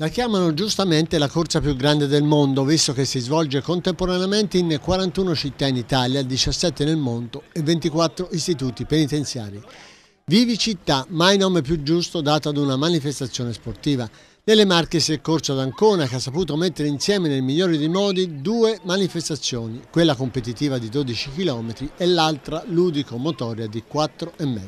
La chiamano giustamente la corsa più grande del mondo, visto che si svolge contemporaneamente in 41 città in Italia, 17 nel mondo e 24 istituti penitenziari. Vivi città, mai nome più giusto dato ad una manifestazione sportiva. Nelle Marche si è corso ad Ancona che ha saputo mettere insieme nel migliore dei modi due manifestazioni, quella competitiva di 12 km e l'altra ludico-motoria di 4,5 km.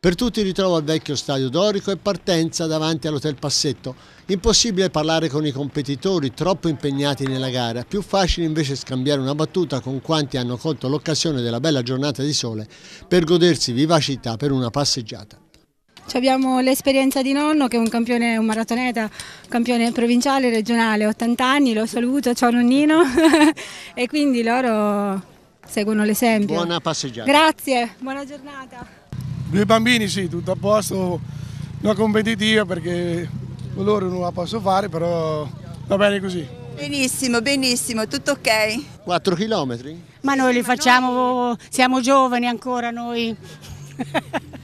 Per tutti ritrovo al vecchio stadio dorico e partenza davanti all'hotel Passetto. Impossibile parlare con i competitori, troppo impegnati nella gara. Più facile invece scambiare una battuta con quanti hanno colto l'occasione della bella giornata di sole per godersi vivacità per una passeggiata. abbiamo l'esperienza di nonno che è un campione, un maratoneta, campione provinciale, regionale, 80 anni, lo saluto, ciao nonnino e quindi loro seguono l'esempio. Buona passeggiata. Grazie, buona giornata. Due bambini sì, tutto a posto, una competitiva perché loro non la posso fare, però va bene così. Benissimo, benissimo, tutto ok. 4 chilometri? Ma noi li facciamo, siamo giovani ancora noi.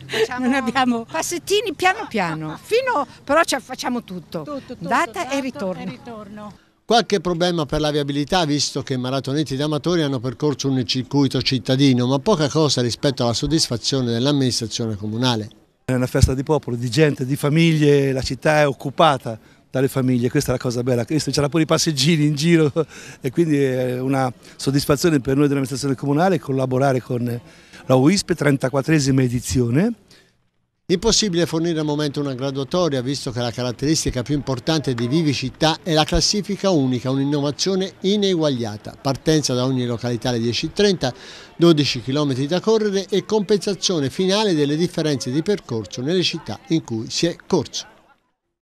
Facciamo non abbiamo... passettini piano piano, fino, però facciamo tutto, tutto, tutto data tutto, e ritorno. E ritorno. Qualche problema per la viabilità visto che i maratoneti amatori hanno percorso un circuito cittadino, ma poca cosa rispetto alla soddisfazione dell'amministrazione comunale. È una festa di popolo, di gente, di famiglie, la città è occupata dalle famiglie, questa è la cosa bella, c'erano pure i passeggini in giro e quindi è una soddisfazione per noi dell'amministrazione comunale collaborare con la UISP, 34esima edizione, Impossibile fornire al momento una graduatoria, visto che la caratteristica più importante di Vivicità è la classifica unica, un'innovazione ineguagliata. Partenza da ogni località alle 10.30, 12 km da correre e compensazione finale delle differenze di percorso nelle città in cui si è corso.